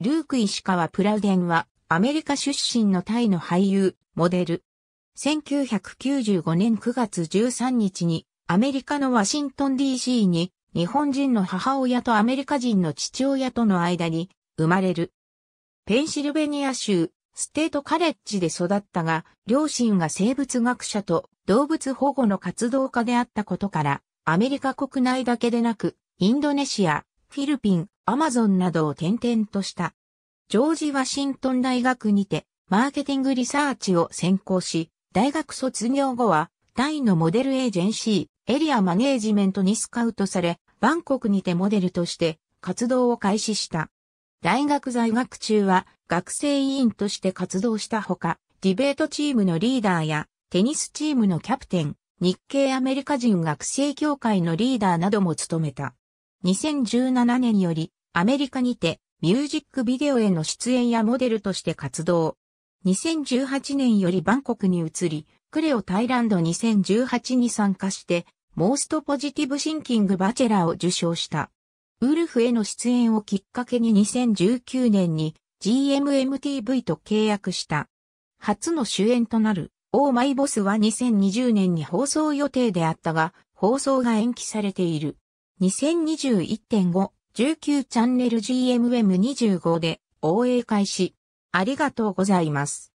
ルーク石川プラウデンは、アメリカ出身のタイの俳優、モデル。1995年9月13日に、アメリカのワシントン DC に、日本人の母親とアメリカ人の父親との間に、生まれる。ペンシルベニア州、ステートカレッジで育ったが、両親が生物学者と動物保護の活動家であったことから、アメリカ国内だけでなく、インドネシア、フィリピン、アマゾンなどを転々とした。ジョージ・ワシントン大学にて、マーケティングリサーチを専攻し、大学卒業後は、大のモデルエージェンシー、エリアマネージメントにスカウトされ、バンコクにてモデルとして活動を開始した。大学在学中は学生委員として活動したほか、ディベートチームのリーダーやテニスチームのキャプテン、日系アメリカ人学生協会のリーダーなども務めた。2017年よりアメリカにてミュージックビデオへの出演やモデルとして活動。2018年よりバンコクに移り、クレオタイランド2018に参加して、モーストポジティブシンキングバチェラーを受賞した。ウルフへの出演をきっかけに2019年に GMMTV と契約した。初の主演となる、オーマイボスは2020年に放送予定であったが、放送が延期されている。2021.5、19チャンネル GMM25 で応援開始。ありがとうございます。